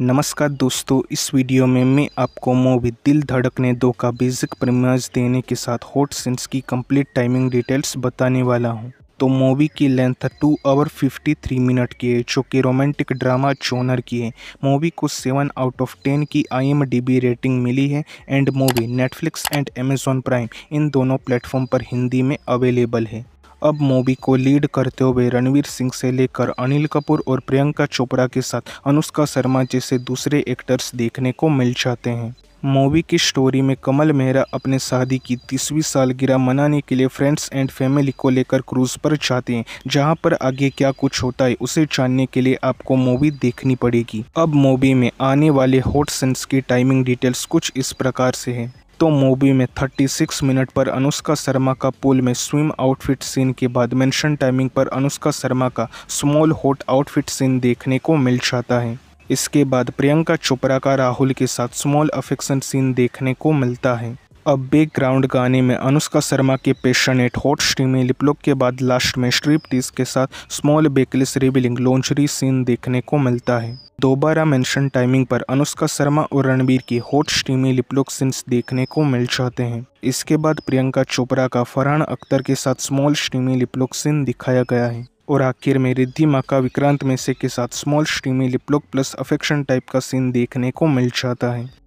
नमस्कार दोस्तों इस वीडियो में मैं आपको मूवी दिल धड़कने दो का बेसिक प्रमाज देने के साथ हॉट सीन्स की कंप्लीट टाइमिंग डिटेल्स बताने वाला हूं। तो मूवी की length two hour fifty three minute की है जो कि रोमांटिक ड्रामा चोनर की है मूवी को सेवन आउट ऑफ टेन की आई रेटिंग मिली है and movie Netflix and Amazon Prime इन दोनों प्लेटफॉर्म पर हिंदी में अवेलेबल है अब मूवी को लीड करते हुए रणवीर सिंह से लेकर अनिल कपूर और प्रियंका चोपड़ा के साथ अनुष्का शर्मा जैसे दूसरे एक्टर्स देखने को मिल जाते हैं मूवी की स्टोरी में कमल मेहरा अपने शादी की तीसवीं सालगिरह मनाने के लिए फ्रेंड्स एंड फैमिली को लेकर क्रूज पर जाते हैं जहां पर आगे क्या कुछ होता है उसे जानने के लिए आपको मूवी देखनी पड़ेगी अब मूवी में आने वाले हॉट सेंस की टाइमिंग डिटेल्स कुछ इस प्रकार से है तो मूवी में 36 मिनट पर अनुष्का शर्मा का पूल में स्विम आउटफिट सीन के बाद मेंशन टाइमिंग पर अनुष्का शर्मा का स्मॉल हॉट आउटफिट सीन देखने को मिल जाता है इसके बाद प्रियंका चोपड़ा का राहुल के साथ स्मॉल अफेक्शन सीन देखने को मिलता है अब ग्राउंड गाने में अनुष्का शर्मा के एट हॉट स्ट्रीमी लिपलॉक के बाद लास्ट में स्ट्रीप टीज के साथ स्मॉल बेकलिस रिबिलिंग लॉन्चरी सीन देखने को मिलता है दोबारा मेंशन टाइमिंग पर अनुष्का शर्मा और रणबीर की हॉट स्ट्रीमी लिपलॉक सीन्स देखने को मिल जाते हैं इसके बाद प्रियंका चोपड़ा का फरहान अख्तर के साथ स्मॉल स्ट्रीमी लिपलॉक सीन दिखाया गया है और आखिर में रिद्धि माँ का विक्रांत मेसे के साथ small steamy lip lock plus affection type का सीन देखने को मिल जाता है